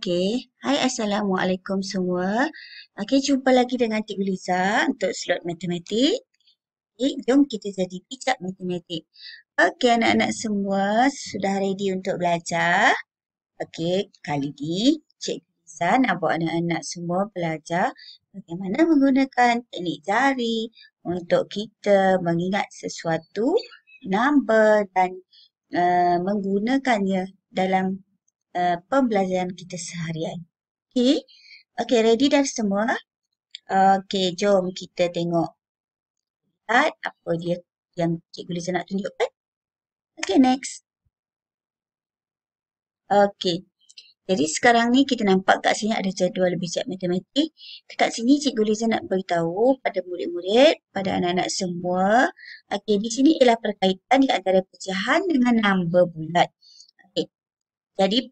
Okey, hai Assalamualaikum semua. Okey, jumpa lagi dengan Cik Liza untuk slot matematik. Okey, jom kita jadi pijak matematik. Okey, anak-anak semua sudah ready untuk belajar. Okey, kali ini Cik Liza nak buat anak-anak semua belajar bagaimana menggunakan teknik jari untuk kita mengingat sesuatu number dan uh, menggunakannya dalam uh, pembelajaran kita seharian. Okay, okay ready dah semua? Uh, okay, jom kita tengok lihat apa dia yang cikgu Liza nak tunjukkan. Okay, next. Okay, jadi sekarang ni kita nampak kat sini ada jadual lebih siap matematik. Dekat sini cikgu Liza nak beritahu pada murid-murid, pada anak-anak semua. Okay, di sini ialah perkaitan di antara pecahan dengan nombor bulat. Okay, jadi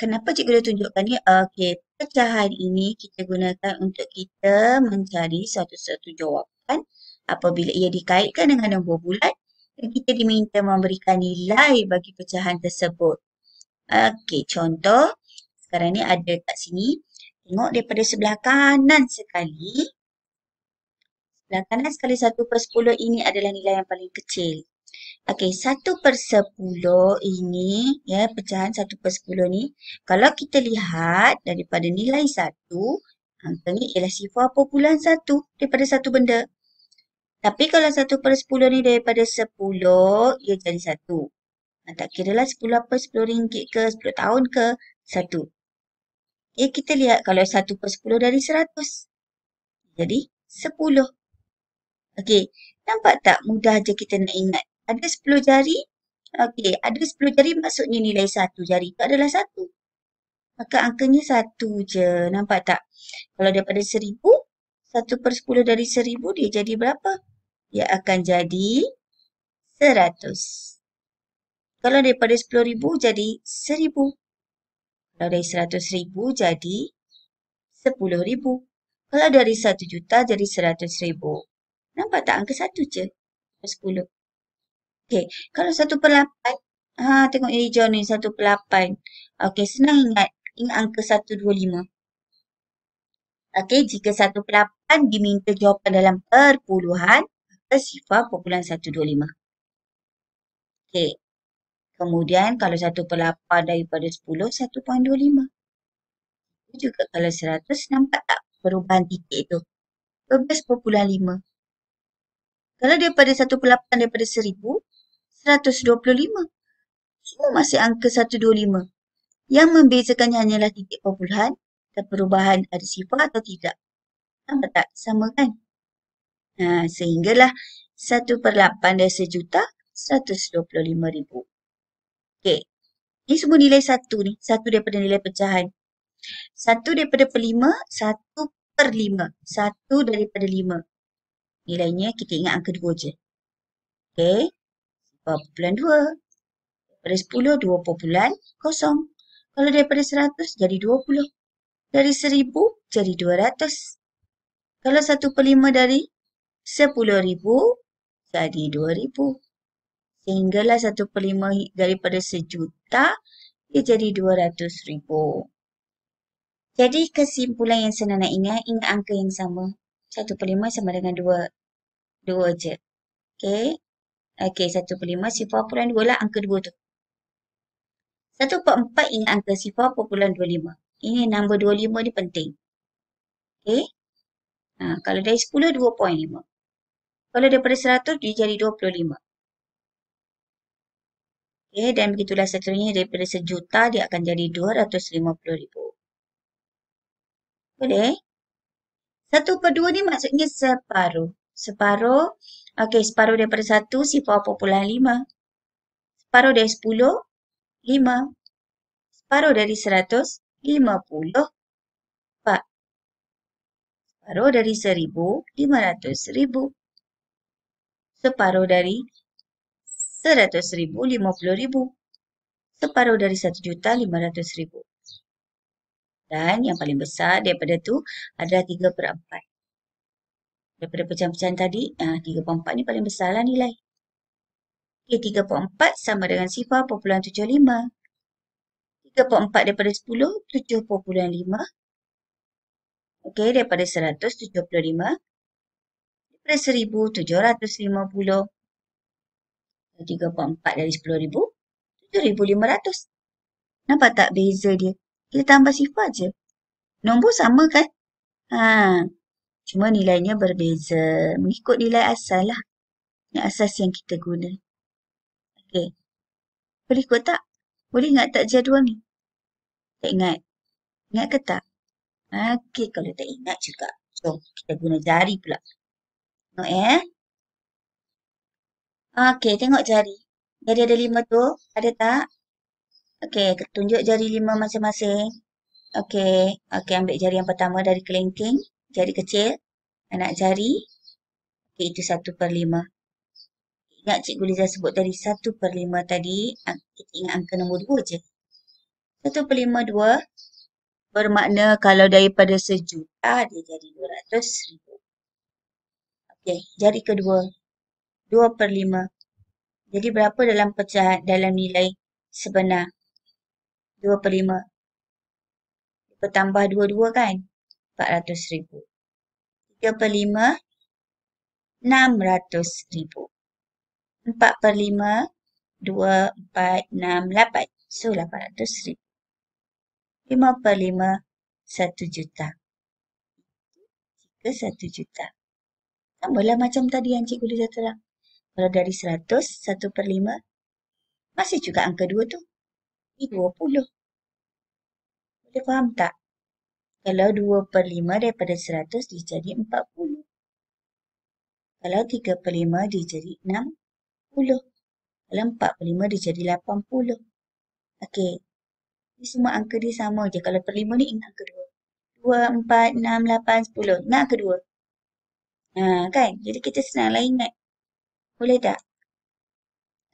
kenapa cikgu dah tunjukkan ni? Okey, pecahan ini kita gunakan untuk kita mencari satu-satu jawapan apabila ia dikaitkan dengan nombor bulat dan kita diminta memberikan nilai bagi pecahan tersebut. Okey, contoh sekarang ni ada kat sini. Tengok daripada sebelah kanan sekali. Sebelah kanan sekali 1 per 10 ini adalah nilai yang paling kecil. Okey, 1 per 10 ini, ya, pecahan 1 per 10 ni, kalau kita lihat daripada nilai 1, angka ha, ni ialah sifar perpuluhan 1 daripada satu benda. Tapi kalau 1 per 10 ni daripada 10, ia jadi 1. Ha, tak kira lah 10 apa, 10 ringgit ke, 10 tahun ke, 1. Ya, kita lihat kalau 1 per 10 dari 100, jadi 10. Okey, nampak tak mudah je kita nak ingat ada 10 jari. Okey, ada 10 jari maksudnya nilai 1 jari. Itu adalah 1. Maka angkanya 1 je. Nampak tak? Kalau daripada 1000, 1 per 10 dari 1000 dia jadi berapa? Dia akan jadi 100. Kalau daripada 10,000 jadi 1000. Kalau dari 100,000 jadi 10,000. Kalau dari 1 juta jadi 100,000. Nampak tak angka satu je? 10. Okey, kalau satu per 8, ha, tengok ini hijau ni, 1 per 8. Okey, senang ingat. Ingat angka satu dua lima. Okey, jika satu per 8 diminta jawapan dalam perpuluhan, maka sifar perpuluhan lima. Okey, kemudian kalau 1 per 8 daripada dua lima. Itu juga kalau seratus nampak tak perubahan titik itu? lima. Kalau daripada satu per 8 daripada seribu. 125. Semua masih angka 125. Yang membezakannya hanyalah titik perpuluhan dan perubahan ada sifar atau tidak. Sama tak? Sama kan? Ha, sehinggalah 1 per 8 dari sejuta 125 ribu. Okey. Ini semua nilai 1 ni. 1 daripada nilai pecahan. 1 daripada per 5, 1 per 5. 1 daripada 5. Nilainya kita ingat angka 2 je. Okey. 2.2. Daripada 10, 2.0. Kalau daripada 100, jadi 20. Dari 1,000, jadi 200. Kalau 1 per 5 dari 10,000, jadi 2,000. Sehinggalah 1 per 5 daripada 1 juta, ia jadi 200,000. Jadi kesimpulan yang senang nak ingat, ingat angka yang sama. 1 per 5 sama dengan 2. 2 je. Okay. Okey, 1 per 5 sifar perpuluhan 2 lah angka 2 tu. 1 per 4 ingat angka sifar perpuluhan 25. Ini nombor 25 ni penting. Okey. Ha, kalau dari 10, 2.5. Kalau daripada 100, dia jadi 25. Okey, dan begitulah seterusnya daripada sejuta, dia akan jadi 250,000. Boleh? 1 per 2 ni maksudnya separuh. Separuh Okey, separuh daripada 1, sifar apa pula 5. Separuh dari 10, 5. Separuh dari 100, 50. 4. Separuh dari seribu lima ratus ribu, Separuh dari seratus ribu lima puluh ribu, Separuh dari satu juta, lima ratus ribu, Dan yang paling besar daripada tu adalah tiga per 4 daripada pecahan-pecahan tadi, uh, ah, 3.4 ni paling besar lah nilai. Okay, 3.4 sama dengan sifar perpuluhan 75. 3.4 daripada 10, 7.5. Okey, daripada 175. Daripada 1,750. 3.4 dari 10,000, 7,500. Nampak tak beza dia? Kita tambah sifar je. Nombor sama kan? Haa. Ah. Cuma nilainya berbeza mengikut nilai asal lah. Yang asas yang kita guna. Okey. Boleh ikut tak? Boleh ingat tak jadual ni? Tak ingat. Ingat ke tak? Okey, kalau tak ingat juga. Jom, kita guna jari pula. Tengok eh. Okey, tengok jari. Jari ada lima tu. Ada tak? Okey, tunjuk jari lima masing-masing. Okey, okey ambil jari yang pertama dari kelingking jari kecil. Anak jari. iaitu itu satu per lima. Ingat Cikgu Liza sebut tadi satu per lima tadi. Kita ingat angka nombor dua je. Satu per lima dua. Bermakna kalau daripada sejuta dia jadi dua ratus ribu. Okey, jari kedua. Dua per lima. Jadi berapa dalam pecahan dalam nilai sebenar? Dua per lima. Bertambah dua-dua kan? RM400,000. 3/5 RM600,000. 4 per 5, 2, 4, 6, 8. So, RM800,000. 5 per 5, 1 juta. ke 1 juta. Tambahlah macam tadi yang cikgu dah terang. Kalau dari 100, 1 per 5, masih juga angka 2 tu. Ini 20. Boleh faham tak? Kalau 2 per 5 daripada 100 dia jadi 40. Kalau 3 per 5 dia jadi 60. Kalau 4 per 5 dia jadi 80. Okey. Ini Semua angka dia sama je. Kalau per 5 ni ingat kedua. 2, 4, 6, 8, 10. Ingat kedua. Ha, kan? Jadi kita senanglah ingat. Boleh tak?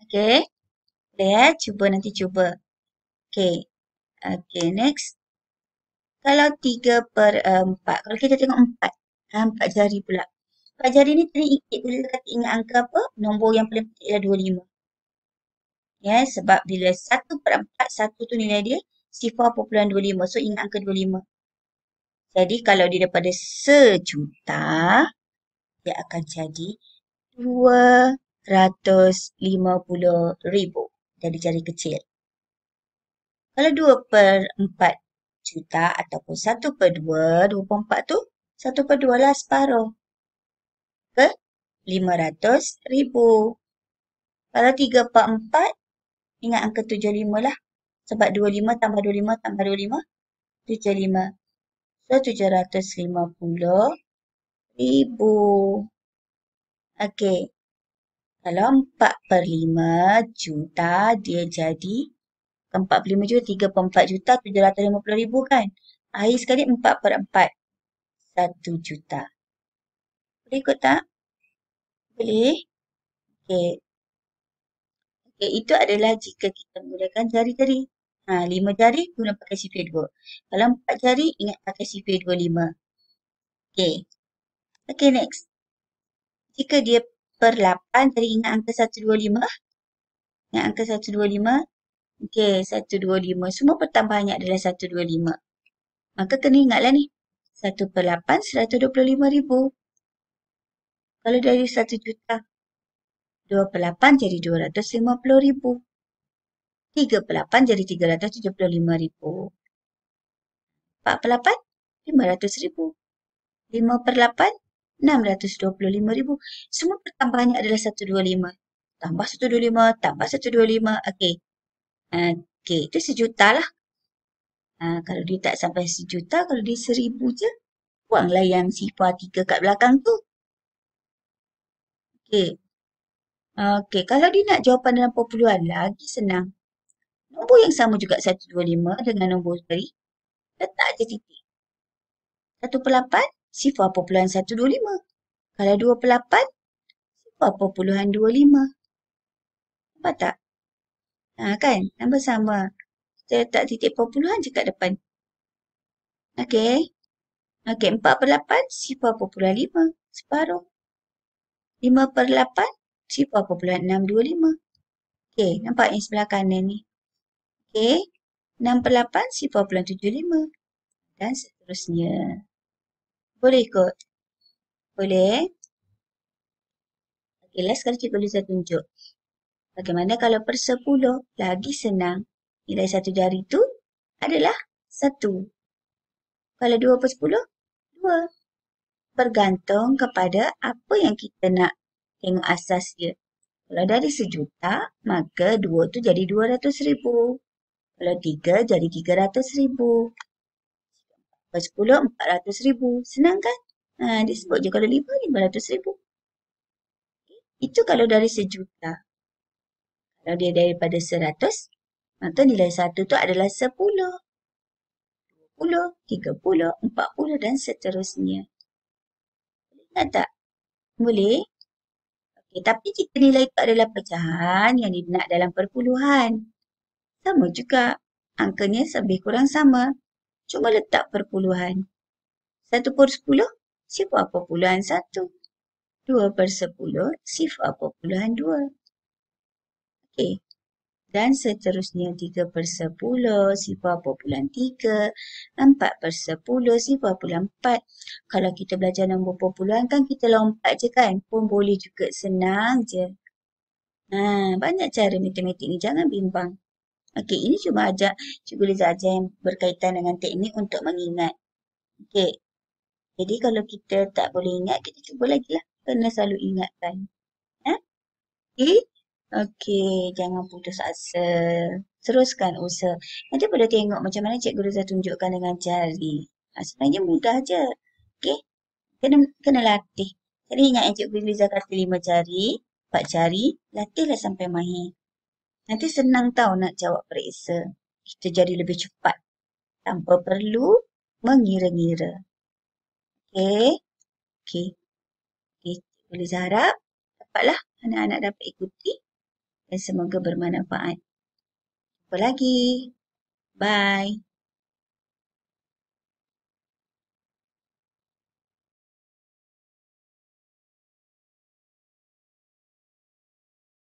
Okey. Boleh ya? Cuba nanti cuba. Okey. Okey, next kalau 3 per 4, uh, eh, kalau kita tengok 4, ha, 4 jari pula. 4 jari ni teringat, bila kata ingat angka apa, nombor yang paling penting ialah 25. Ya, sebab bila 1 per 4, 1 tu nilai dia, sifar perpuluhan 25. So, ingat angka 25. Jadi, kalau dia daripada sejuta, dia akan jadi 250 ribu Jadi jari kecil. Kalau 2 per 4, juta ataupun 1 per 2, 24 tu 1 per 2 lah separuh ke 500 ribu. Kalau 3 per 4, ingat angka 75 lah. Sebab 25 tambah 25 tambah 25, 75. So, 750 ribu. Okey. Kalau 4 per 5 juta, dia jadi 45 juta, 3.4 juta, 750 ribu kan. Air sekali 4 per 4. 1 juta. Boleh ikut tak? Boleh? Okey. Okey, itu adalah jika kita menggunakan jari-jari. Ha, 5 jari guna pakai sifir 2. Kalau 4 jari, ingat pakai sifir 25. Okey. Okey, next. Jika dia per 8, jadi ingat angka 125. Ingat angka 125. Okey, 125. Semua pertambahannya adalah 125. Maka kena ingatlah ni. 1 per 8, ribu. Kalau dari 1 juta, 2 per 8 jadi ribu. 3 per 8 jadi ribu. 4 per 8, ribu. 5 per 8, ribu. Semua pertambahannya adalah 125. Tambah 125, tambah 125. Okey. Okey, itu sejuta lah. Ha, kalau dia tak sampai sejuta, kalau dia seribu je, buanglah yang sifar tiga kat belakang tu. Okey. Okey, kalau dia nak jawapan dalam perpuluhan, lagi senang. Nombor yang sama juga 125 dengan nombor tadi. Letak je titik. 1 per 8, sifar perpuluhan 125. Kalau 2 per 8, sifar perpuluhan 25. Nampak tak? Ha, kan? Nombor sama. Kita letak titik perpuluhan je kat depan. Okey. Okey, 4 per 8, sifar perpuluhan 5. Separuh. 5 per 8, sifar perpuluhan 6, 2, 5. Okey, nampak yang sebelah kanan ni. Okey. 6 per 8, sifar perpuluhan 7, 5. Dan seterusnya. Boleh ikut? Boleh. Okeylah, sekarang cikgu boleh saya tunjuk. Bagaimana kalau persepuluh lagi senang? Nilai satu jari itu adalah satu. Kalau dua per 10? 2. Bergantung kepada apa yang kita nak tengok asas dia. Kalau dari sejuta, maka dua tu jadi dua ratus ribu. Kalau tiga jadi tiga ratus 300,000. 4 empat ratus ribu. Senang kan? Ha, dia sebut je kalau 5, 500,000. Itu kalau dari sejuta. Kalau dia daripada 100, maka nilai 1 tu adalah 10. 20, 30, 40 dan seterusnya. Boleh tak? Boleh. Okay, tapi kita nilai itu adalah pecahan yang dinak dalam perpuluhan. Sama juga. Angkanya lebih kurang sama. Cuma letak perpuluhan. 1 per 10, sifar perpuluhan 1. 2 per 10, sifar perpuluhan 2. A. Dan seterusnya 3 per 10 sifar berpulang 3. 4 per 10 sifar berpulang 4. Kalau kita belajar nombor berpulang kan kita lompat je kan. Pun boleh juga senang je. Ha, banyak cara matematik ni. Jangan bimbang. Okey, ini cuma ajak cikgu Liza ajar yang berkaitan dengan teknik untuk mengingat. Okey. Jadi kalau kita tak boleh ingat, kita cuba lagi lah. Kena selalu ingatkan. Ha? Okey. Okey, jangan putus asa. Teruskan usaha. Nanti boleh tengok macam mana Cikgu Ruzah tunjukkan dengan jari. Ha, sebenarnya mudah je. Okey, kena, kena latih. Jadi ingat yang Cikgu Ruzah kata lima jari, empat jari, latihlah sampai mahir. Nanti senang tau nak jawab periksa. Kita jadi lebih cepat. Tanpa perlu mengira-ngira. Okey, okey. Okey, Boleh Ruzah harap dapatlah anak-anak dapat ikuti dan semoga bermanfaat. Apa lagi. Bye.